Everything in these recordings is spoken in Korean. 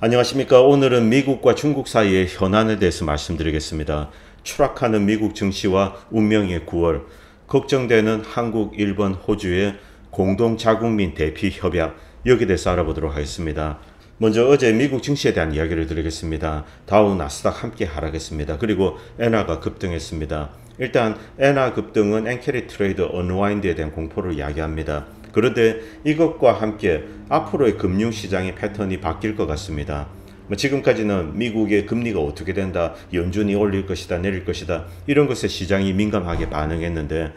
안녕하십니까. 오늘은 미국과 중국 사이의 현안에 대해서 말씀드리겠습니다. 추락하는 미국 증시와 운명의 9월, 걱정되는 한국, 일본, 호주의 공동자국민 대피 협약, 여기에 대해서 알아보도록 하겠습니다. 먼저 어제 미국 증시에 대한 이야기를 드리겠습니다. 다우 나스닥 함께 하락했습니다. 그리고 엔화가 급등했습니다. 일단 엔화 급등은 엔캐리 트레이드 언와인드에 대한 공포를 야기합니다. 그런데 이것과 함께 앞으로의 금융시장의 패턴이 바뀔 것 같습니다. 뭐 지금까지는 미국의 금리가 어떻게 된다, 연준이 올릴 것이다, 내릴 것이다, 이런 것에 시장이 민감하게 반응했는데,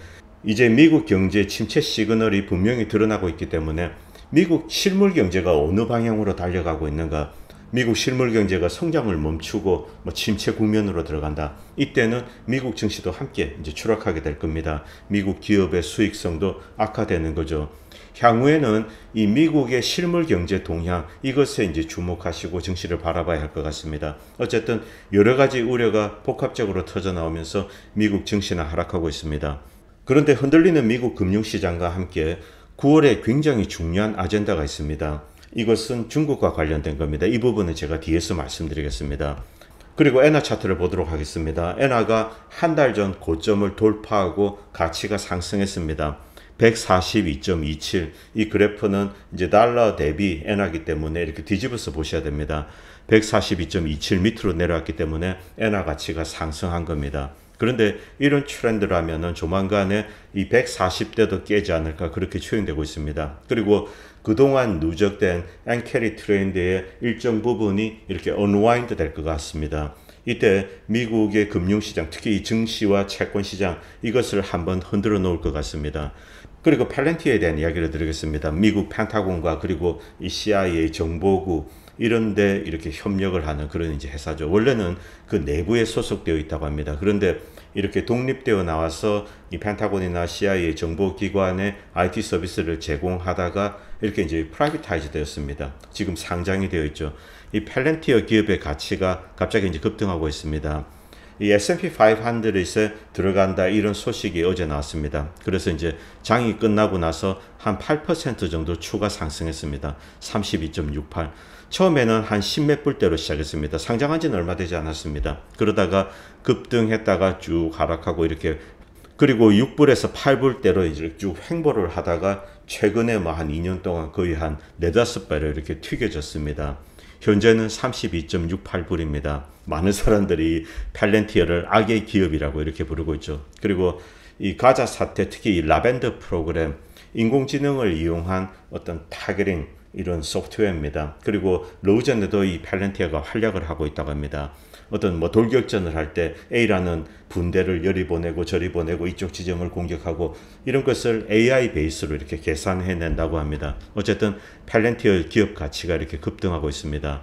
이제 미국 경제 침체 시그널이 분명히 드러나고 있기 때문에 미국 실물 경제가 어느 방향으로 달려가고 있는가, 미국 실물 경제가 성장을 멈추고 뭐 침체 국면으로 들어간다. 이때는 미국 증시도 함께 이제 추락하게 될 겁니다. 미국 기업의 수익성도 악화되는 거죠. 향후에는 이 미국의 실물 경제 동향 이것에 이제 주목하시고 증시를 바라봐야 할 것 같습니다. 어쨌든 여러 가지 우려가 복합적으로 터져 나오면서 미국 증시는 하락하고 있습니다. 그런데 흔들리는 미국 금융시장과 함께 9월에 굉장히 중요한 아젠다가 있습니다. 이것은 중국과 관련된 겁니다. 이 부분은 제가 뒤에서 말씀드리겠습니다. 그리고 엔화 차트를 보도록 하겠습니다. 엔화가 한 달 전 고점을 돌파하고 가치가 상승했습니다. 142.27. 이 그래프는 이제 달러 대비 엔화기 때문에 이렇게 뒤집어서 보셔야 됩니다. 142.27 밑으로 내려왔기 때문에 엔화 가치가 상승한 겁니다. 그런데 이런 트렌드라면은 조만간에 이 140대도 깨지 않을까 그렇게 추정되고 있습니다. 그리고 그동안 누적된 앵캐리 트렌드의 일정 부분이 이렇게 언와인드 될 것 같습니다. 이때 미국의 금융시장, 특히 증시와 채권시장 이것을 한번 흔들어 놓을 것 같습니다. 그리고 팔렌티에 대한 이야기를 드리겠습니다. 미국 펜타곤과 그리고 이 CIA 정보국 이런데 이렇게 협력을 하는 그런 이제 회사죠. 원래는 그 내부에 소속되어 있다고 합니다. 그런데 이렇게 독립되어 나와서 이 펜타곤이나 CIA 정보기관에 IT 서비스를 제공하다가 이렇게 이제 프라이빗타이즈 되었습니다. 지금 상장이 되어 있죠. 이 펠렌티어 기업의 가치가 갑자기 이제 급등하고 있습니다. 이 S&P 500에 들어간다 이런 소식이 어제 나왔습니다. 그래서 이제 장이 끝나고 나서 한 8% 정도 추가 상승했습니다. 32.68. 처음에는 한 10 몇 불대로 시작했습니다. 상장한 지는 얼마 되지 않았습니다. 그러다가 급등했다가 쭉 하락하고 이렇게 그리고 6불에서 8불대로 이제 쭉 횡보를 하다가 최근에 뭐 한 2년 동안 거의 한 4, 5배로 이렇게 튀겨졌습니다. 현재는 32.68불입니다. 많은 사람들이 팔렌티어를 악의 기업이라고 이렇게 부르고 있죠. 그리고 이 가자 사태, 특히 이 라벤더 프로그램, 인공지능을 이용한 어떤 타겟링, 이런 소프트웨어입니다. 그리고 로우젠에도 이 팔렌티어가 활약을 하고 있다고 합니다. 어떤 뭐 돌격전을 할 때 A라는 분대를 여리 보내고 저리 보내고 이쪽 지점을 공격하고 이런 것을 AI 베이스로 이렇게 계산해낸다고 합니다. 어쨌든 팔렌티어 기업 가치가 이렇게 급등하고 있습니다.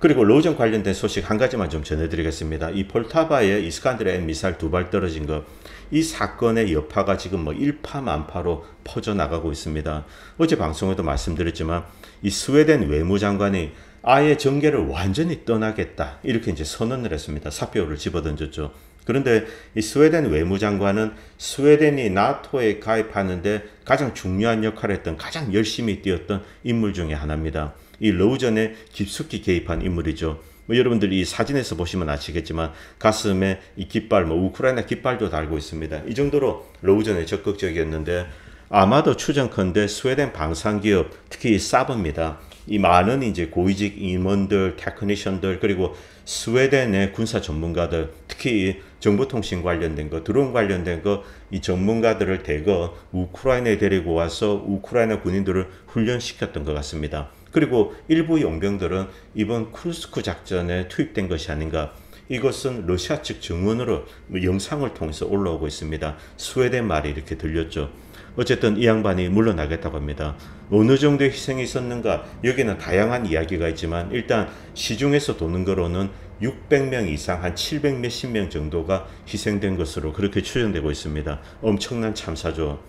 그리고 로전 관련된 소식 한 가지만 좀 전해드리겠습니다. 이 폴타바의 이스칸드레 미사일 두 발 떨어진 것, 이 사건의 여파가 지금 뭐 일파만파로 퍼져나가고 있습니다. 어제 방송에도 말씀드렸지만 이 스웨덴 외무장관이 아예 정계를 완전히 떠나겠다 이렇게 이제 선언을 했습니다. 사표를 집어던졌죠. 그런데 이 스웨덴 외무장관은 스웨덴이 나토에 가입하는데 가장 중요한 역할을 했던 가장 열심히 뛰었던 인물 중에 하나입니다. 이 러우전에 깊숙이 개입한 인물이죠. 뭐 여러분들 이 사진에서 보시면 아시겠지만 가슴에 이 깃발, 뭐 우크라이나 깃발도 달고 있습니다. 이 정도로 러우전에 적극적이었는데 아마도 추정컨대 스웨덴 방산기업, 특히 이 사브입니다. 이 많은 이제 고위직 임원들, 테크니션들 그리고 스웨덴의 군사 전문가들, 특히 정보통신 관련된 거, 드론 관련된 거 이 전문가들을 대거 우크라이나에 데리고 와서 우크라이나 군인들을 훈련시켰던 것 같습니다. 그리고 일부 용병들은 이번 쿨스크 작전에 투입된 것이 아닌가 이것은 러시아 측 증언으로 영상을 통해서 올라오고 있습니다. 스웨덴 말이 이렇게 들렸죠. 어쨌든 이 양반이 물러나겠다고 합니다. 어느 정도의 희생이 있었는가 여기는 다양한 이야기가 있지만 일단 시중에서 도는 거로는 600명 이상 한 700 몇십 명 정도가 희생된 것으로 그렇게 추정되고 있습니다. 엄청난 참사죠.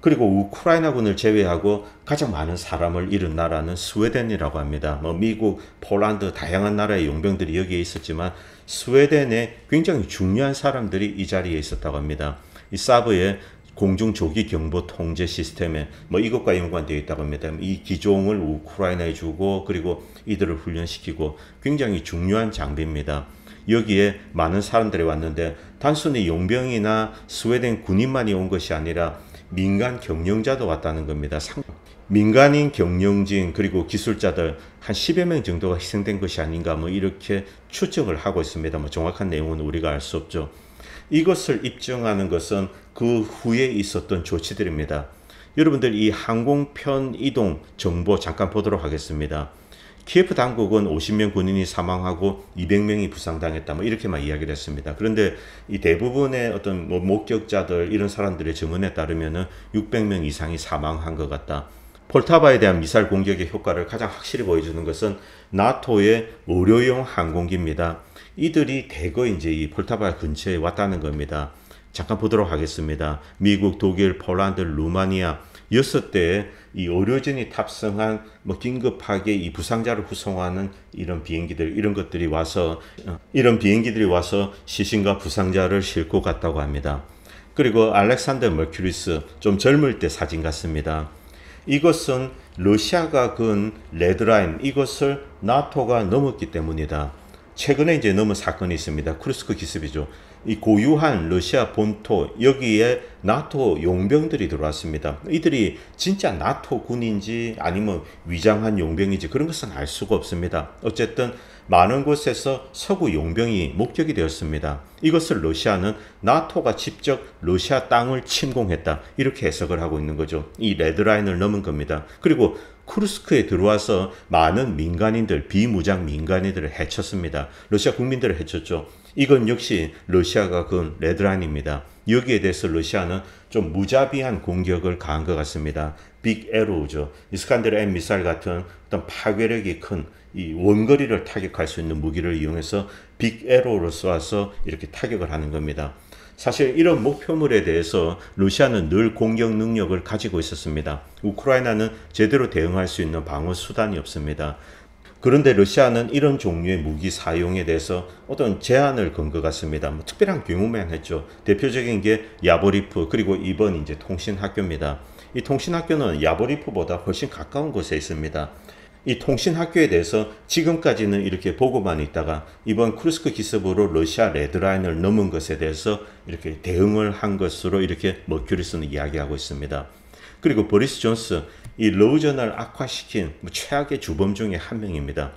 그리고 우크라이나군을 제외하고 가장 많은 사람을 잃은 나라는 스웨덴이라고 합니다. 뭐 미국, 폴란드 다양한 나라의 용병들이 여기에 있었지만 스웨덴에 굉장히 중요한 사람들이 이 자리에 있었다고 합니다. 이 사브에 공중 조기 경보 통제 시스템에 뭐 이것과 연관되어 있다고 합니다. 이 기종을 우크라이나에 주고 그리고 이들을 훈련시키고 굉장히 중요한 장비입니다. 여기에 많은 사람들이 왔는데 단순히 용병이나 스웨덴 군인만이 온 것이 아니라 민간 경영자도 왔다는 겁니다. 민간인 경영진 그리고 기술자들 한 10여 명 정도가 희생된 것이 아닌가 뭐 이렇게 추측을 하고 있습니다. 뭐 정확한 내용은 우리가 알 수 없죠. 이것을 입증하는 것은 그 후에 있었던 조치들입니다. 여러분들 이 항공편 이동 정보 잠깐 보도록 하겠습니다. 키예프 당국은 50명 군인이 사망하고 200명이 부상당했다. 뭐 이렇게만 이야기를 했습니다. 그런데 이 대부분의 어떤 뭐 목격자들 이런 사람들의 증언에 따르면은 600명 이상이 사망한 것 같다. 폴타바에 대한 미사일 공격의 효과를 가장 확실히 보여주는 것은 나토의 의료용 항공기입니다. 이들이 대거 이제 이 폴타바 근처에 왔다는 겁니다. 잠깐 보도록 하겠습니다. 미국, 독일, 폴란드, 루마니아 여섯 대의 이 의료진이 탑승한 뭐 긴급하게 이 부상자를 후송하는 이런 비행기들 이런 것들이 와서 이런 비행기들이 와서 시신과 부상자를 싣고 갔다고 합니다. 그리고 알렉산더 머큐리스 좀 젊을 때 사진 같습니다. 이것은 러시아가 근 레드라인 이것을 나토가 넘었기 때문이다. 최근에 이제 넘은 사건이 있습니다. 크루스크 기습이죠. 이 고유한 러시아 본토 여기에 나토 용병들이 들어왔습니다. 이들이 진짜 나토 군인지 아니면 위장한 용병인지 그런 것은 알 수가 없습니다. 어쨌든 많은 곳에서 서구 용병이 목적이 되었습니다. 이것을 러시아는 나토가 직접 러시아 땅을 침공했다 이렇게 해석을 하고 있는 거죠. 이 레드라인을 넘은 겁니다. 그리고 쿠르스크에 들어와서 많은 민간인들, 비무장 민간인들을 해쳤습니다. 러시아 국민들을 해쳤죠. 이건 역시 러시아가 그은 레드라인입니다. 여기에 대해서 러시아는 좀 무자비한 공격을 가한 것 같습니다. 빅 에로우죠. 이스칸데르 M 미사일 같은 어떤 파괴력이 큰 이 원거리를 타격할 수 있는 무기를 이용해서 빅 에로우를 쏴서 이렇게 타격을 하는 겁니다. 사실 이런 목표물에 대해서 러시아는 늘 공격 능력을 가지고 있었습니다. 우크라이나는 제대로 대응할 수 있는 방어 수단이 없습니다. 그런데 러시아는 이런 종류의 무기 사용에 대해서 어떤 제한을 건 것 같습니다. 뭐 특별한 경우만 했죠. 대표적인 게 야보리프 그리고 이번 이제 통신학교입니다. 이 통신학교는 야보리프보다 훨씬 가까운 곳에 있습니다. 이 통신학교에 대해서 지금까지는 이렇게 보고만 있다가 이번 크루스크 기습으로 러시아 레드라인을 넘은 것에 대해서 이렇게 대응을 한 것으로 이렇게 머큐리스는 이야기하고 있습니다. 그리고 보리스 존스, 이 러우전을 악화시킨 뭐 최악의 주범 중에 한 명입니다.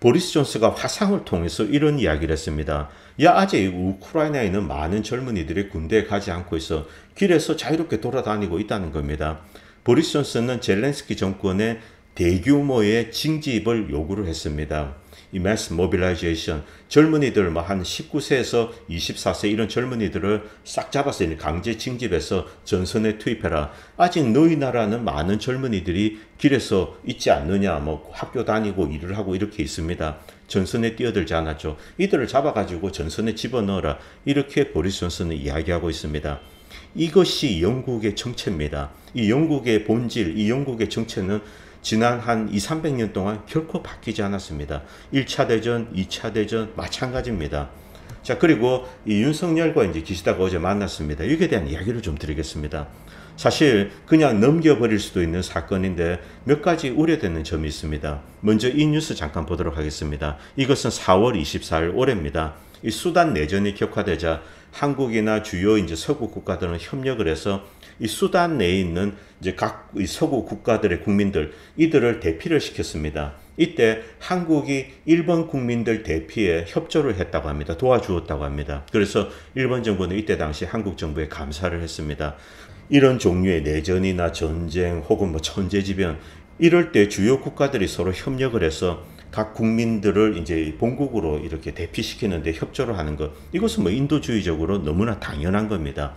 보리스 존스가 화상을 통해서 이런 이야기를 했습니다. 야, 아직 우크라이나에 있는 많은 젊은이들이 군대에 가지 않고 있어 길에서 자유롭게 돌아다니고 있다는 겁니다. 보리스 존스는 젤렌스키 정권의 대규모의 징집을 요구를 했습니다. 이 mass m o b i l 젊은이들 뭐한 19세에서 24세 이런 젊은이들을 싹잡았으 강제 징집해서 전선에 투입해라. 아직 너희 나라는 많은 젊은이들이 길에서 있지 않느냐 뭐 학교 다니고 일을 하고 이렇게 있습니다. 전선에 뛰어들지 않았죠. 이들을 잡아가지고 전선에 집어넣어라. 이렇게 보리스 존슨은 이야기하고 있습니다. 이것이 영국의 정체입니다. 이 영국의 본질, 이 영국의 정체는 지난 한 2, 300년 동안 결코 바뀌지 않았습니다. 1차 대전, 2차 대전 마찬가지입니다. 자, 그리고 이 윤석열과 이제 기시다가 어제 만났습니다. 여기에 대한 이야기를 좀 드리겠습니다. 사실 그냥 넘겨버릴 수도 있는 사건인데 몇 가지 우려되는 점이 있습니다. 먼저 이 뉴스 잠깐 보도록 하겠습니다. 이것은 4월 24일 올해입니다. 이 수단 내전이 격화되자 한국이나 주요 이제 서구 국가들은 협력을 해서 이 수단 내에 있는 이제 각 서구 국가들의 국민들 이들을 대피를 시켰습니다. 이때 한국이 일본 국민들 대피에 협조를 했다고 합니다. 도와주었다고 합니다. 그래서 일본 정부는 이때 당시 한국 정부에 감사를 했습니다. 이런 종류의 내전이나 전쟁 혹은 뭐 천재지변 이럴 때 주요 국가들이 서로 협력을 해서 각 국민들을 이제 본국으로 이렇게 대피시키는데 협조를 하는 것 이것은 뭐 인도주의적으로 너무나 당연한 겁니다.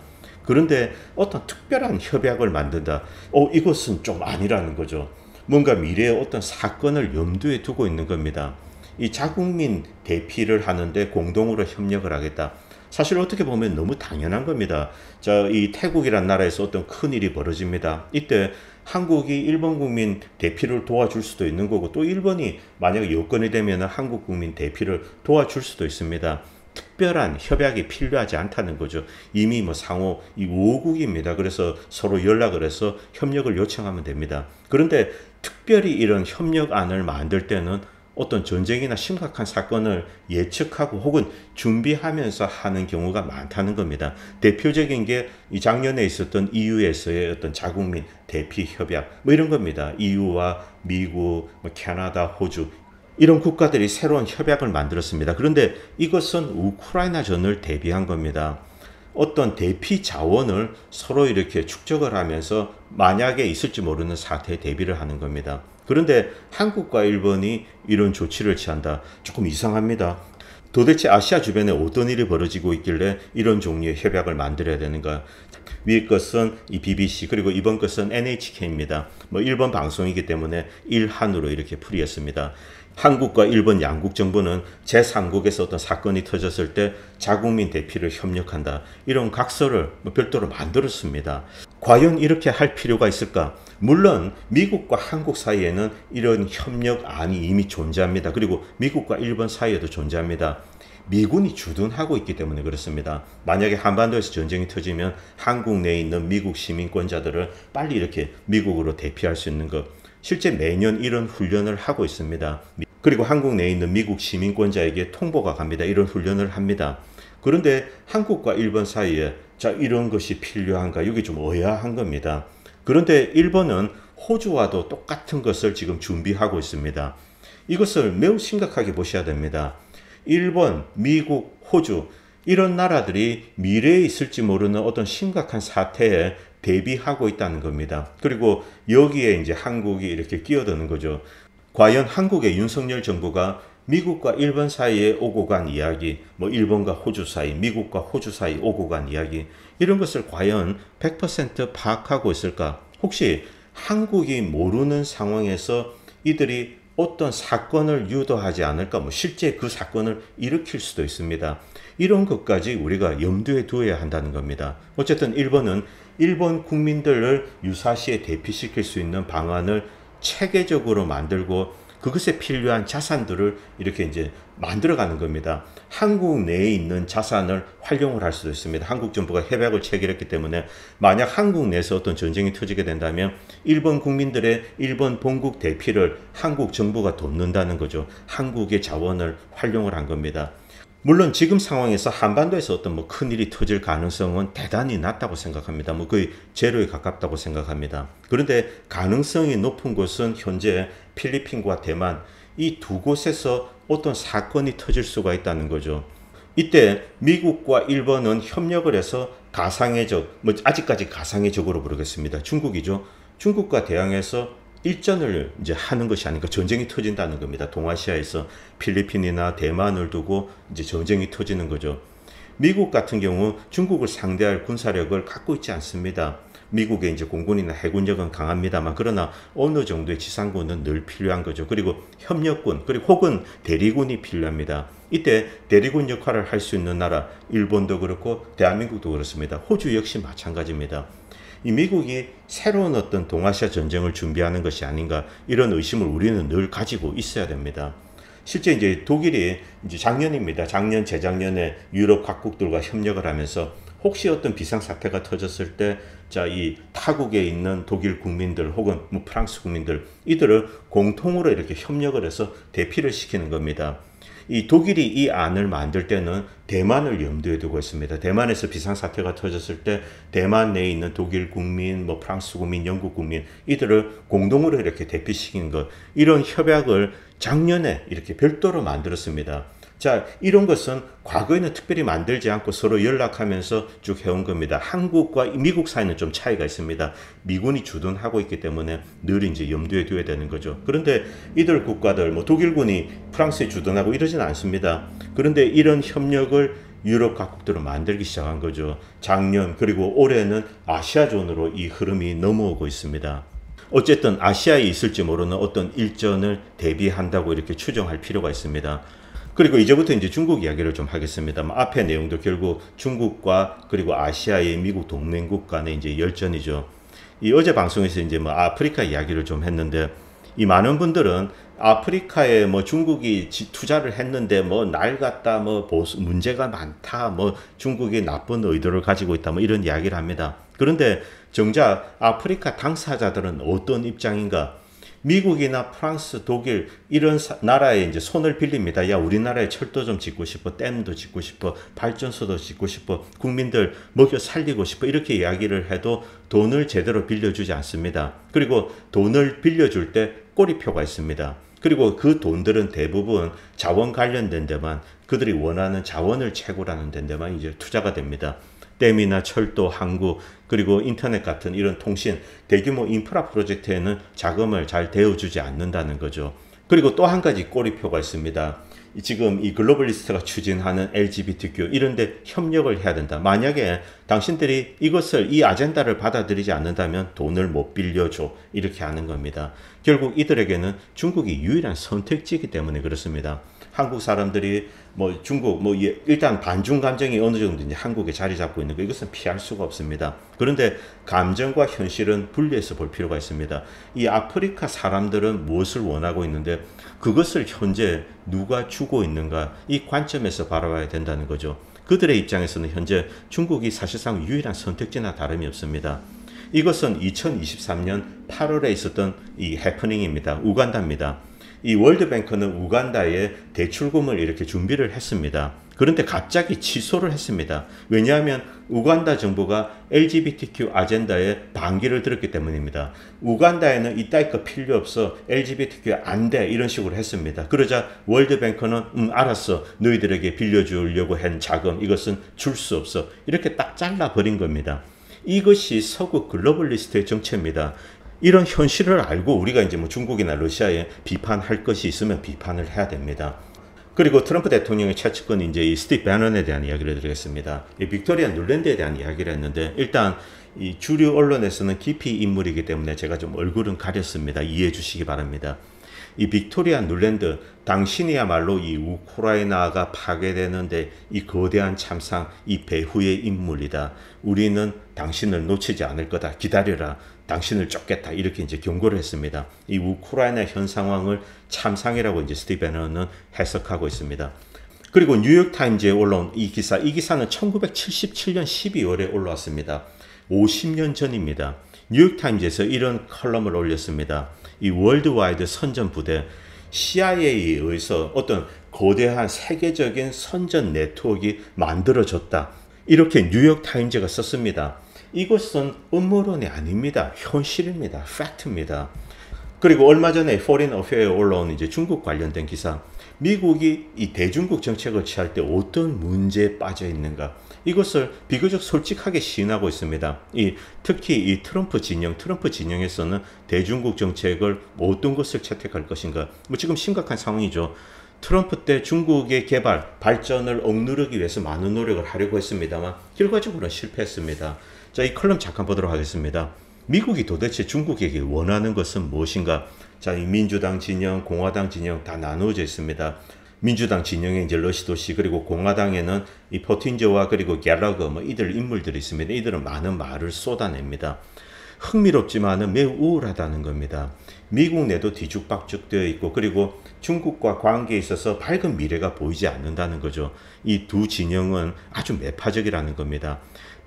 그런데 어떤 특별한 협약을 만든다. 어, 이것은 좀 아니라는 거죠. 뭔가 미래의 어떤 사건을 염두에 두고 있는 겁니다. 이 자국민 대피를 하는데 공동으로 협력을 하겠다. 사실 어떻게 보면 너무 당연한 겁니다. 자, 이 태국이란 나라에서 어떤 큰 일이 벌어집니다. 이때 한국이 일본 국민 대피를 도와줄 수도 있는 거고 또 일본이 만약 여건이 되면 한국 국민 대피를 도와줄 수도 있습니다. 특별한 협약이 필요하지 않다는 거죠. 이미 뭐 상호 이 5국입니다. 그래서 서로 연락을 해서 협력을 요청하면 됩니다. 그런데 특별히 이런 협력안을 만들 때는 어떤 전쟁이나 심각한 사건을 예측하고 혹은 준비하면서 하는 경우가 많다는 겁니다. 대표적인 게 이 작년에 있었던 EU에서의 어떤 자국민 대피 협약 뭐 이런 겁니다. EU와 미국, 뭐 캐나다, 호주 이런 국가들이 새로운 협약을 만들었습니다. 그런데 이것은 우크라이나전을 대비한 겁니다. 어떤 대피 자원을 서로 이렇게 축적을 하면서 만약에 있을지 모르는 사태에 대비를 하는 겁니다. 그런데 한국과 일본이 이런 조치를 취한다. 조금 이상합니다. 도대체 아시아 주변에 어떤 일이 벌어지고 있길래 이런 종류의 협약을 만들어야 되는가? 위의 것은 이 BBC 그리고 이번 것은 NHK입니다. 뭐 일본 방송이기 때문에 일한으로 이렇게 풀이했습니다. 한국과 일본 양국 정부는 제3국에서 어떤 사건이 터졌을 때 자국민 대피를 협력한다. 이런 각서를 뭐 별도로 만들었습니다. 과연 이렇게 할 필요가 있을까? 물론 미국과 한국 사이에는 이런 협력안이 이미 존재합니다. 그리고 미국과 일본 사이에도 존재합니다. 미군이 주둔하고 있기 때문에 그렇습니다. 만약에 한반도에서 전쟁이 터지면 한국 내에 있는 미국 시민권자들을 빨리 이렇게 미국으로 대피할 수 있는 것. 실제 매년 이런 훈련을 하고 있습니다. 그리고 한국 내에 있는 미국 시민권자에게 통보가 갑니다. 이런 훈련을 합니다. 그런데 한국과 일본 사이에 자 이런 것이 필요한가 이게 좀 의아한 겁니다. 그런데 일본은 호주와도 똑같은 것을 지금 준비하고 있습니다. 이것을 매우 심각하게 보셔야 됩니다. 일본, 미국, 호주 이런 나라들이 미래에 있을지 모르는 어떤 심각한 사태에 대비하고 있다는 겁니다. 그리고 여기에 이제 한국이 이렇게 끼어드는 거죠. 과연 한국의 윤석열 정부가 미국과 일본 사이에 오고 간 이야기, 뭐 일본과 호주 사이, 미국과 호주 사이 오고 간 이야기 이런 것을 과연 100% 파악하고 있을까? 혹시 한국이 모르는 상황에서 이들이 어떤 사건을 유도하지 않을까? 뭐 실제 그 사건을 일으킬 수도 있습니다. 이런 것까지 우리가 염두에 두어야 한다는 겁니다. 어쨌든 일본은 일본 국민들을 유사시에 대피시킬 수 있는 방안을 체계적으로 만들고 그것에 필요한 자산들을 이렇게 이제 만들어가는 겁니다. 한국 내에 있는 자산을 활용을 할 수도 있습니다. 한국 정부가 협약을 체결했기 때문에 만약 한국 내에서 어떤 전쟁이 터지게 된다면 일본 국민들의 일본 본국 대피를 한국 정부가 돕는다는 거죠. 한국의 자원을 활용을 한 겁니다. 물론 지금 상황에서 한반도에서 어떤 뭐 큰일이 터질 가능성은 대단히 낮다고 생각합니다. 뭐 거의 제로에 가깝다고 생각합니다. 그런데 가능성이 높은 곳은 현재 필리핀과 대만 이 두 곳에서 어떤 사건이 터질 수가 있다는 거죠. 이때 미국과 일본은 협력을 해서 가상의 적, 뭐 아직까지 가상의 적으로 부르겠습니다. 중국이죠. 중국과 대항해서 일전을 이제 하는 것이 아니니까 전쟁이 터진다는 겁니다. 동아시아에서 필리핀이나 대만을 두고 이제 전쟁이 터지는 거죠. 미국 같은 경우 중국을 상대할 군사력을 갖고 있지 않습니다. 미국의 이제 공군이나 해군력은 강합니다만 그러나 어느 정도의 지상군은 늘 필요한 거죠. 그리고 협력군 그리고 혹은 대리군이 필요합니다. 이때 대리군 역할을 할 수 있는 나라 일본도 그렇고 대한민국도 그렇습니다. 호주 역시 마찬가지입니다. 이 미국이 새로운 어떤 동아시아 전쟁을 준비하는 것이 아닌가 이런 의심을 우리는 늘 가지고 있어야 됩니다. 실제 이제 독일이 이제 작년입니다. 작년 재작년에 유럽 각국들과 협력을 하면서 혹시 어떤 비상 사태가 터졌을 때 자 이 타국에 있는 독일 국민들 혹은 뭐 프랑스 국민들 이들을 공통으로 이렇게 협력을 해서 대피를 시키는 겁니다. 이 독일이 이 안을 만들 때는 대만을 염두에 두고 있습니다. 대만에서 비상사태가 터졌을 때 대만 내에 있는 독일 국민, 뭐 프랑스 국민, 영국 국민 이들을 공동으로 이렇게 대피시킨 것 이런 협약을 작년에 이렇게 별도로 만들었습니다. 자, 이런 것은 과거에는 특별히 만들지 않고 서로 연락하면서 쭉 해온 겁니다. 한국과 미국 사이는 좀 차이가 있습니다. 미군이 주둔하고 있기 때문에 늘 이제 염두에 두어야 되는 거죠. 그런데 이들 국가들, 뭐 독일군이 프랑스에 주둔하고 이러진 않습니다. 그런데 이런 협력을 유럽 각국들을 만들기 시작한 거죠. 작년 그리고 올해는 아시아존으로 이 흐름이 넘어오고 있습니다. 어쨌든 아시아에 있을지 모르는 어떤 일전을 대비한다고 이렇게 추정할 필요가 있습니다. 그리고 이제부터 이제 중국 이야기를 좀하겠습니다 앞에 내용도 결국 중국과 그리고 아시아의 미국 동맹국 간의 이제 열전이죠. 이 어제 방송에서 이제 뭐 아프리카 이야기를 좀 했는데 이 많은 분들은 아프리카에 뭐 중국이 투자를 했는데 뭐 낡았다 뭐 보수 문제가 많다 뭐 중국이 나쁜 의도를 가지고 있다 뭐 이런 이야기를 합니다. 그런데 정작 아프리카 당사자들은 어떤 입장인가? 미국이나 프랑스, 독일 이런 나라에 이제 손을 빌립니다. 야 우리나라에 철도 좀 짓고 싶어, 댐도 짓고 싶어, 발전소도 짓고 싶어, 국민들 먹여 살리고 싶어 이렇게 이야기를 해도 돈을 제대로 빌려주지 않습니다. 그리고 돈을 빌려줄 때 꼬리표가 있습니다. 그리고 그 돈들은 대부분 자원 관련된 데만 그들이 원하는 자원을 채굴하는 데만 이제 투자가 됩니다. 댐이나 철도, 항구 그리고 인터넷 같은 이런 통신, 대규모 인프라 프로젝트에는 자금을 잘 대어주지 않는다는 거죠. 그리고 또 한 가지 꼬리표가 있습니다. 지금 이 글로벌리스트가 추진하는 LGBTQ 이런데 협력을 해야 된다. 만약에 당신들이 이것을 이 아젠다를 받아들이지 않는다면 돈을 못 빌려줘 이렇게 하는 겁니다. 결국 이들에게는 중국이 유일한 선택지이기 때문에 그렇습니다. 한국 사람들이 뭐 중국 뭐 예, 일단 반중 감정이 어느 정도 이제 한국에 자리 잡고 있는 거 이것은 피할 수가 없습니다. 그런데 감정과 현실은 분리해서 볼 필요가 있습니다. 이 아프리카 사람들은 무엇을 원하고 있는데 그것을 현재 누가 주고 있는가 이 관점에서 바라봐야 된다는 거죠. 그들의 입장에서는 현재 중국이 사실상 유일한 선택지나 다름이 없습니다. 이것은 2023년 8월에 있었던 이 해프닝입니다. 우간다입니다. 이 월드뱅크는 우간다에 대출금을 이렇게 준비를 했습니다. 그런데 갑자기 취소를 했습니다. 왜냐하면 우간다 정부가 LGBTQ 아젠다에 반기를 들었기 때문입니다. 우간다에는 이따위 거 필요 없어 LGBTQ 안돼 이런 식으로 했습니다. 그러자 월드뱅크는 음 알았어 너희들에게 빌려주려고 한 자금 이것은 줄 수 없어 이렇게 딱 잘라버린 겁니다. 이것이 서구 글로벌리스트의 정체입니다. 이런 현실을 알고 우리가 이제 뭐 중국이나 러시아에 비판할 것이 있으면 비판을 해야 됩니다. 그리고 트럼프 대통령의 최측근 이제 이 스티브 배넌에 대한 이야기를 드리겠습니다. 이 빅토리아 뉴랜드에 대한 이야기를 했는데 일단 이 주류 언론에서는 깊이 인물이기 때문에 제가 좀 얼굴은 가렸습니다. 이해해 주시기 바랍니다. 이 빅토리아 뉴랜드 당신이야말로 이 우크라이나가 파괴되는데 이 거대한 참상 이 배후의 인물이다. 우리는 당신을 놓치지 않을 거다. 기다려라. 당신을 쫓겠다 이렇게 이제 경고를 했습니다. 이 우크라이나 현 상황을 참상이라고 이제 스티베너는 해석하고 있습니다. 그리고 뉴욕 타임즈에 올라온 이 기사, 이 기사는 1977년 12월에 올라왔습니다. 50년 전입니다. 뉴욕 타임즈에서 이런 컬럼을 올렸습니다. 이 월드와이드 선전 부대 CIA에 의해서 어떤 거대한 세계적인 선전 네트워크가 만들어졌다. 이렇게 뉴욕 타임즈가 썼습니다. 이것은 음모론이 아닙니다. 현실입니다. 팩트입니다. 그리고 얼마 전에 포린 어페어에 올라온 이제 중국 관련된 기사 미국이 이 대중국 정책을 취할 때 어떤 문제에 빠져 있는가 이것을 비교적 솔직하게 시인하고 있습니다. 이 특히 이 트럼프 진영, 트럼프 진영에서는 대중국 정책을 어떤 것을 채택할 것인가 뭐 지금 심각한 상황이죠. 트럼프 때 중국의 개발, 발전을 억누르기 위해서 많은 노력을 하려고 했습니다만 결과적으로 실패했습니다. 자, 이 컬럼 잠깐 보도록 하겠습니다. 미국이 도대체 중국에게 원하는 것은 무엇인가? 자, 이 민주당 진영, 공화당 진영 다 나누어져 있습니다. 민주당 진영에 이제 러시도시 그리고 공화당에는 이 포틴저와 그리고 갤러거 뭐 이들 인물들이 있습니다. 이들은 많은 말을 쏟아냅니다. 흥미롭지만은 매우 우울하다는 겁니다. 미국 내도 뒤죽박죽되어 있고 그리고 중국과 관계에 있어서 밝은 미래가 보이지 않는다는 거죠. 이 두 진영은 아주 매파적이라는 겁니다.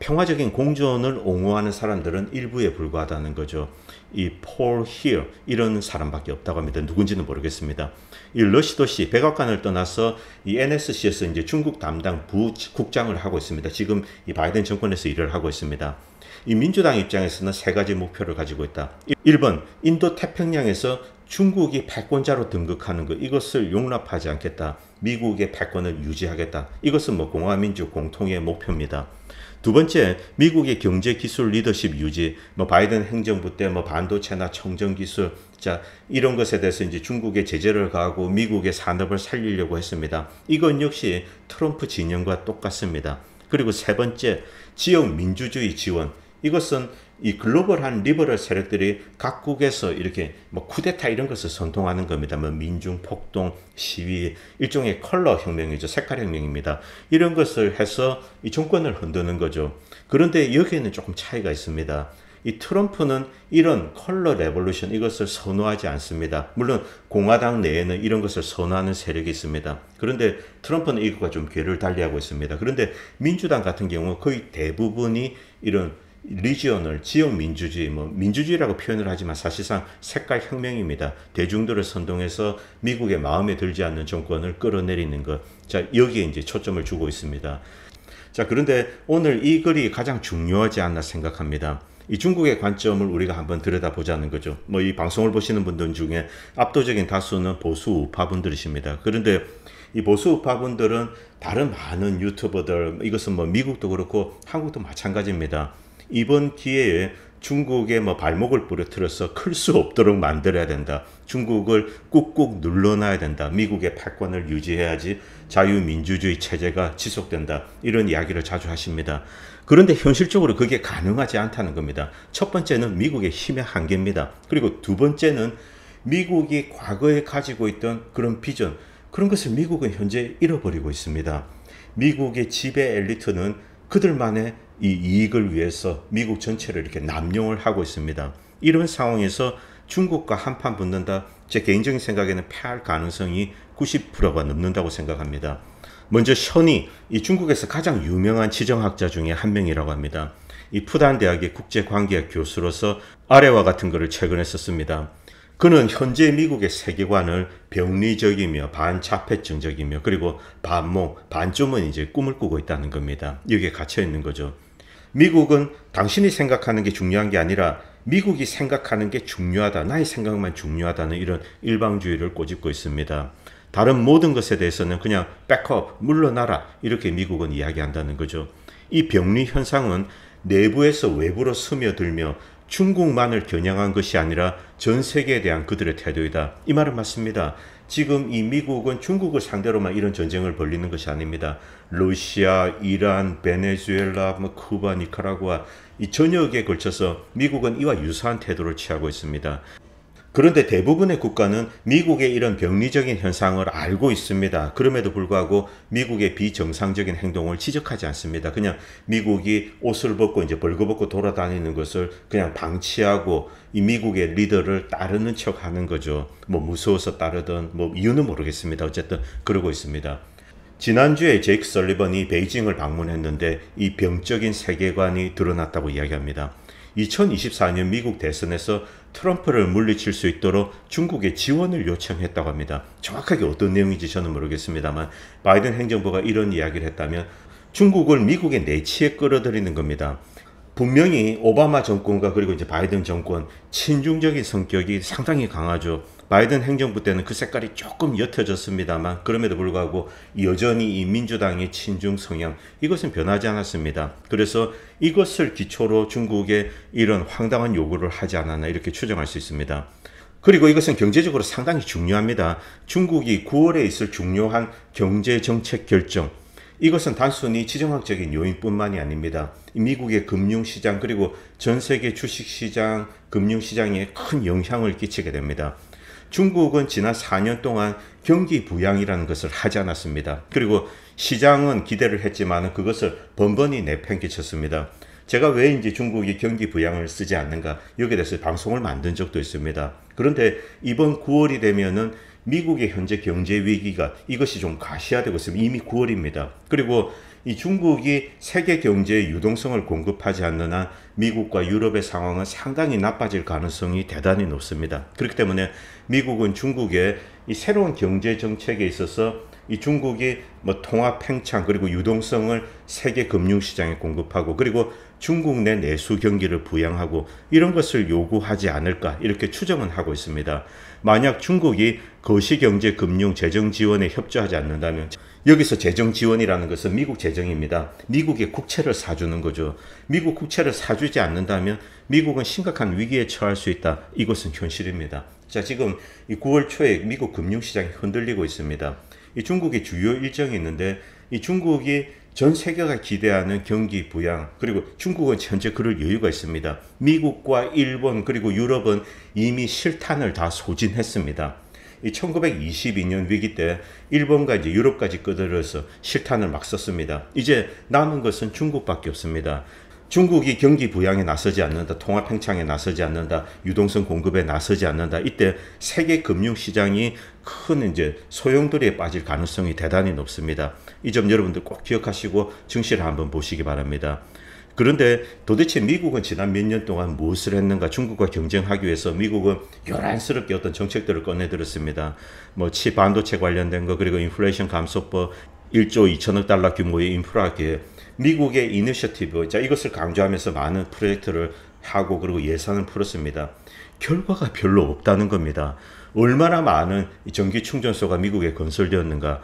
평화적인 공존을 옹호하는 사람들은 일부에 불과하다는 거죠. 이폴히 이런 사람밖에 없다고 합니다. 누군지는 모르겠습니다. 이 러시도시 백악관을 떠나서 이 NSC에서 이제 중국 담당 부국장을 하고 있습니다. 지금 이 바이든 정권에서 일을 하고 있습니다. 이 민주당 입장에서는 세 가지 목표를 가지고 있다. 1번 인도 태평양에서 중국이 패권자로 등극하는 것 이것을 용납하지 않겠다. 미국의 패권을 유지하겠다. 이것은 뭐 공화민주 공통의 목표입니다. 두 번째, 미국의 경제 기술 리더십 유지. 뭐 바이든 행정부 때 뭐 반도체나 청정 기술 자 이런 것에 대해서 이제 중국의 제재를 가하고 미국의 산업을 살리려고 했습니다. 이건 역시 트럼프 진영과 똑같습니다. 그리고 세 번째, 지역 민주주의 지원. 이것은 이 글로벌한 리버럴 세력들이 각국에서 이렇게 뭐 쿠데타 이런 것을 선동하는 겁니다. 뭐 민중 폭동, 시위, 일종의 컬러 혁명이죠. 색깔 혁명입니다. 이런 것을 해서 이 정권을 흔드는 거죠. 그런데 여기에는 조금 차이가 있습니다. 이 트럼프는 이런 컬러 레볼루션 이것을 선호하지 않습니다. 물론 공화당 내에는 이런 것을 선호하는 세력이 있습니다. 그런데 트럼프는 이것과 좀 괴를 달리하고 있습니다. 그런데 민주당 같은 경우 거의 대부분이 이런 리지언을 지역 민주주의, 뭐 민주주의라고 표현을 하지만 사실상 색깔 혁명입니다. 대중들을 선동해서 미국의 마음에 들지 않는 정권을 끌어내리는 것. 자, 여기에 이제 초점을 주고 있습니다. 자, 그런데 오늘 이 글이 가장 중요하지 않나 생각합니다. 이 중국의 관점을 우리가 한번 들여다보자는 거죠. 뭐 이 방송을 보시는 분들 중에 압도적인 다수는 보수 우파분들이십니다. 그런데 이 보수 우파분들은 다른 많은 유튜버들, 이것은 뭐 미국도 그렇고 한국도 마찬가지입니다. 이번 기회에 중국의 뭐 발목을 부러뜨려서 클 수 없도록 만들어야 된다. 중국을 꾹꾹 눌러놔야 된다. 미국의 패권을 유지해야지 자유민주주의 체제가 지속된다. 이런 이야기를 자주 하십니다. 그런데 현실적으로 그게 가능하지 않다는 겁니다. 첫 번째는 미국의 힘의 한계입니다. 그리고 두 번째는 미국이 과거에 가지고 있던 그런 비전, 그런 것을 미국은 현재 잃어버리고 있습니다. 미국의 지배 엘리트는 그들만의 이 이익을 위해서 미국 전체를 이렇게 남용을 하고 있습니다. 이런 상황에서 중국과 한판 붙는다. 제 개인적인 생각에는 패할 가능성이 90%가 넘는다고 생각합니다. 먼저 션이 이 중국에서 가장 유명한 지정학자 중에 한 명이라고 합니다. 이 푸단 대학의 국제관계학 교수로서 아래와 같은 것을 최근에 썼습니다. 그는 현재 미국의 세계관을 병리적이며 반자폐증적이며 그리고 반몽, 반조은이제 꿈을 꾸고 있다는 겁니다. 여기에 갇혀 있는 거죠. 미국은 당신이 생각하는 게 중요한 게 아니라 미국이 생각하는 게 중요하다. 나의 생각만 중요하다는 이런 일방주의를 꼬집고 있습니다. 다른 모든 것에 대해서는 그냥 백업, 물러나라. 이렇게 미국은 이야기한다는 거죠. 이 병리 현상은 내부에서 외부로 스며들며 중국만을 겨냥한 것이 아니라 전 세계에 대한 그들의 태도이다. 이 말은 맞습니다. 지금 이 미국은 중국을 상대로만 이런 전쟁을 벌리는 것이 아닙니다. 러시아, 이란, 베네수엘라, 뭐 쿠바, 니카라구이 전역에 걸쳐서 미국은 이와 유사한 태도를 취하고 있습니다. 그런데 대부분의 국가는 미국의 이런 병리적인 현상을 알고 있습니다. 그럼에도 불구하고 미국의 비정상적인 행동을 지적하지 않습니다. 그냥 미국이 옷을 벗고 이제 벌거벗고 돌아다니는 것을 그냥 방치하고 이 미국의 리더를 따르는 척 하는 거죠. 뭐 무서워서 따르던뭐 이유는 모르겠습니다. 어쨌든 그러고 있습니다. 지난주에 제이크 설리번이 베이징을 방문했는데 이 병적인 세계관이 드러났다고 이야기합니다. 2024년 미국 대선에서 트럼프를 물리칠 수 있도록 중국의 지원을 요청했다고 합니다. 정확하게 어떤 내용인지 저는 모르겠습니다만 바이든 행정부가 이런 이야기를 했다면 중국을 미국의 내치에 끌어들이는 겁니다. 분명히 오바마 정권과 그리고 이제 바이든 정권 친중적인 성격이 상당히 강하죠. 바이든 행정부 때는 그 색깔이 조금 옅어졌습니다만 그럼에도 불구하고 여전히 이 민주당의 친중 성향 이것은 변하지 않았습니다. 그래서 이것을 기초로 중국에 이런 황당한 요구를 하지 않았나 이렇게 추정할 수 있습니다. 그리고 이것은 경제적으로 상당히 중요합니다. 중국이 9월에 있을 중요한 경제 정책 결정 이것은 단순히 지정학적인 요인뿐만이 아닙니다. 미국의 금융시장 그리고 전 세계 주식시장, 금융시장에 큰 영향을 끼치게 됩니다. 중국은 지난 4년 동안 경기 부양이라는 것을 하지 않았습니다. 그리고 시장은 기대를 했지만 그것을 번번이 내팽개쳤습니다. 제가 왜이제 중국이 경기 부양을 쓰지 않는가 여기에 대해서 방송을 만든 적도 있습니다. 그런데 이번 9월이 되면은 미국의 현재 경제 위기가 이것이 좀 가시화되고 있습니다. 이미 9월입니다. 그리고 이 중국이 세계 경제의 유동성을 공급하지 않는 한 미국과 유럽의 상황은 상당히 나빠질 가능성이 대단히 높습니다. 그렇기 때문에 미국은 중국의 이 새로운 경제 정책에 있어서 이 중국이 뭐 통합 팽창 그리고 유동성을 세계 금융시장에 공급하고 그리고 중국 내 내수 경기를 부양하고 이런 것을 요구하지 않을까 이렇게 추정은 하고 있습니다. 만약 중국이 거시경제 금융 재정 지원에 협조하지 않는다면 여기서 재정 지원이라는 것은 미국 재정입니다. 미국의 국채를 사주는 거죠. 미국 국채를 사주지 않는다면 미국은 심각한 위기에 처할 수 있다. 이것은 현실입니다. 자, 지금 9월 초에 미국 금융시장이 흔들리고 있습니다. 이 중국의 주요 일정이 있는데 이 중국이 전 세계가 기대하는 경기 부양 그리고 중국은 현재 그럴 여유가 있습니다. 미국과 일본 그리고 유럽은 이미 실탄을 다 소진했습니다. 이 1922년 위기 때 일본과 이제 유럽까지 끄들어서 실탄을 막 썼습니다. 이제 남은 것은 중국밖에 없습니다. 중국이 경기 부양에 나서지 않는다, 통합 팽창에 나서지 않는다, 유동성 공급에 나서지 않는다. 이때 세계 금융 시장이 큰 이제 소용돌이에 빠질 가능성이 대단히 높습니다. 이 점 여러분들 꼭 기억하시고 증시를 한번 보시기 바랍니다. 그런데 도대체 미국은 지난 몇 년 동안 무엇을 했는가 중국과 경쟁하기 위해서 미국은 요란스럽게 어떤 정책들을 꺼내들었습니다. 뭐 치 반도체 관련된 거 그리고 인플레이션 감소법 1조 2천억 달러 규모의 인프라 계획 미국의 이니셔티브 자 이것을 강조하면서 많은 프로젝트를 하고 그리고 예산을 풀었습니다. 결과가 별로 없다는 겁니다. 얼마나 많은 전기 충전소가 미국에 건설되었는가,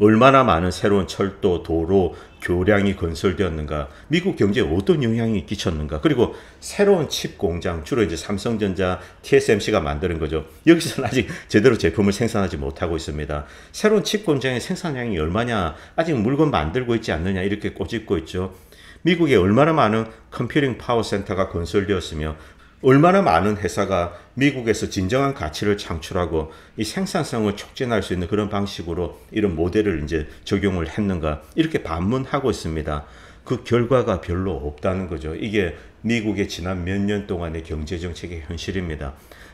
얼마나 많은 새로운 철도, 도로, 교량이 건설되었는가, 미국 경제에 어떤 영향이 끼쳤는가, 그리고 새로운 칩 공장, 주로 이제 삼성전자, TSMC가 만드는 거죠. 여기서는 아직 제대로 제품을 생산하지 못하고 있습니다. 새로운 칩 공장의 생산량이 얼마냐, 아직 물건 만들고 있지 않느냐, 이렇게 꼬집고 있죠. 미국에 얼마나 많은 컴퓨팅 파워 센터가 건설되었으며 얼마나 많은 회사가 미국에서 진정한 가치를 창출하고 이 생산성을 촉진할 수 있는 그런 방식으로 이런 모델을 이제 적용을 했는가 이렇게 반문하고 있습니다. 그 결과가 별로 없다는 거죠. 이게 미국의 지난 몇 년 동안의 경제 정책의 현실입니다.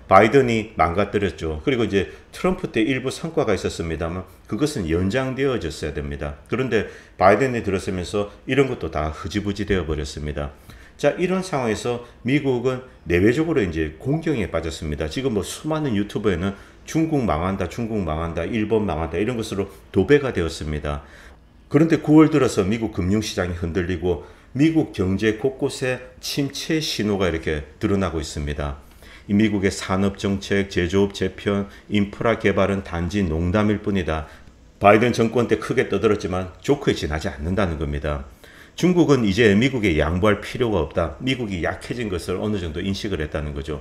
바이든이 망가뜨렸죠. 그리고 이제 트럼프 때 일부 성과가 있었습니다만 그것은 연장되어졌어야 됩니다. 그런데 바이든이 들었으면서 이런 것도 다 흐지부지 되어버렸습니다. 자, 이런 상황에서 미국은 내외적으로 이제 공경에 빠졌습니다. 지금 뭐 수많은 유튜버에는 중국 망한다, 중국 망한다, 일본 망한다 이런 것으로 도배가 되었습니다. 그런데 9월 들어서 미국 금융시장이 흔들리고 미국 경제 곳곳에 침체 신호가 이렇게 드러나고 있습니다. 미국의 산업정책, 제조업 재편, 인프라 개발은 단지 농담일 뿐이다. 바이든 정권 때 크게 떠들었지만 조크에 지나지 않는다는 겁니다. 중국은 이제 미국에 양보할 필요가 없다. 미국이 약해진 것을 어느 정도 인식을 했다는 거죠.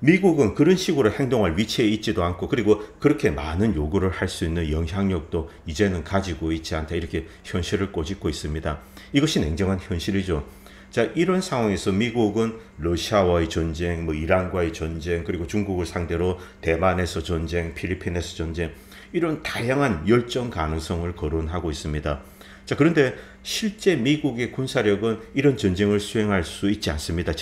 미국은 그런 식으로 행동할 위치에 있지도 않고 그리고 그렇게 많은 요구를 할 수 있는 영향력도 이제는 가지고 있지 않다 이렇게 현실을 꼬집고 있습니다. 이것이 냉정한 현실이죠. 자 이런 상황에서 미국은 러시아와의 전쟁, 뭐 이란과의 전쟁, 그리고 중국을 상대로 대만에서 전쟁, 필리핀에서 전쟁 이런 다양한 열정 가능성을 거론하고 있습니다. 자, 그런데 실제 미국의 군사력은 이런 전쟁을 수행할 수 있지 않습니다.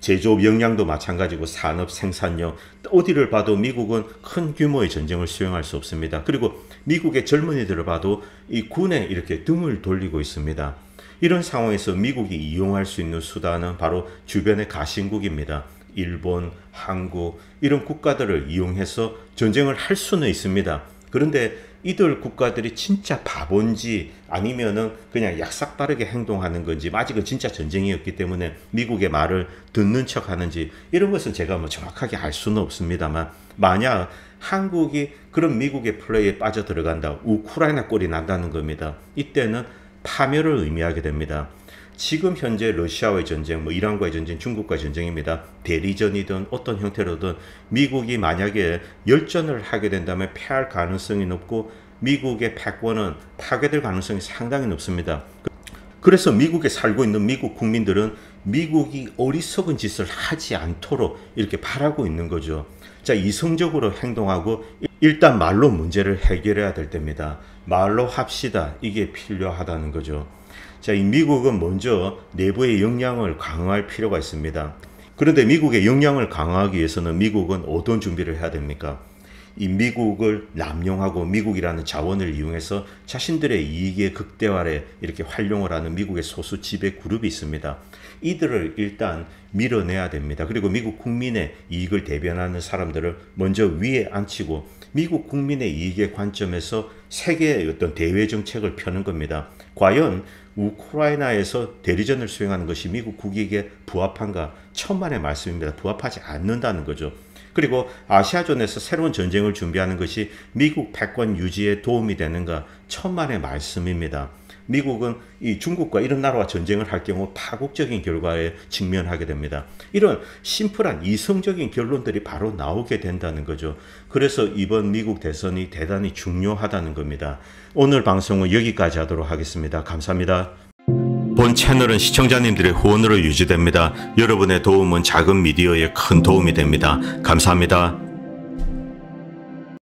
제조업 역량도 마찬가지고 산업 생산력 어디를 봐도 미국은 큰 규모의 전쟁을 수행할 수 없습니다. 그리고 미국의 젊은이들을 봐도 이 군에 이렇게 등을 돌리고 있습니다. 이런 상황에서 미국이 이용할 수 있는 수단은 바로 주변의 가신국입니다. 일본, 한국 이런 국가들을 이용해서 전쟁을 할 수는 있습니다. 그런데 이들 국가들이 진짜 바본지 아니면은 그냥 약삭빠르게 행동하는 건지 아직은 진짜 전쟁이었기 때문에 미국의 말을 듣는 척 하는지 이런 것은 제가 뭐 정확하게 알 수는 없습니다만 만약 한국이 그런 미국의 플레이에 빠져 들어간다 우크라이나 꼴이 난다는 겁니다 이때는 파멸을 의미하게 됩니다 지금 현재 러시아와의 전쟁, 뭐 이란과의 전쟁, 중국과의 전쟁입니다. 대리전이든 어떤 형태로든 미국이 만약에 열전을 하게 된다면 패할 가능성이 높고 미국의 패권은 파괴될 가능성이 상당히 높습니다. 그래서 미국에 살고 있는 미국 국민들은 미국이 어리석은 짓을 하지 않도록 이렇게 바라고 있는 거죠. 자, 이성적으로 행동하고 일단 말로 문제를 해결해야 될 때입니다. 말로 합시다. 이게 필요하다는 거죠. 자, 이 미국은 먼저 내부의 역량을 강화할 필요가 있습니다. 그런데 미국의 역량을 강화하기 위해서는 미국은 어떤 준비를 해야 됩니까? 이 미국을 남용하고 미국이라는 자원을 이용해서 자신들의 이익의 극대화를 이렇게 활용을 하는 미국의 소수 지배 그룹이 있습니다. 이들을 일단 밀어내야 됩니다. 그리고 미국 국민의 이익을 대변하는 사람들을 먼저 위에 앉히고 미국 국민의 이익의 관점에서 세계의 어떤 대외 정책을 펴는 겁니다. 과연 우크라이나에서 대리전을 수행하는 것이 미국 국익에 부합한가? 천만의 말씀입니다. 부합하지 않는다는 거죠. 그리고 아시아존에서 새로운 전쟁을 준비하는 것이 미국 패권 유지에 도움이 되는가? 천만의 말씀입니다. 미국은 이 중국과 이런 나라와 전쟁을 할 경우 파국적인 결과에 직면하게 됩니다. 이런 심플한 이성적인 결론들이 바로 나오게 된다는 거죠. 그래서 이번 미국 대선이 대단히 중요하다는 겁니다. 오늘 방송은 여기까지 하도록 하겠습니다. 감사합니다. 본 채널은 시청자님들의 후원으로 유지됩니다. 여러분의 도움은 작은 미디어에 큰 도움이 됩니다. 감사합니다.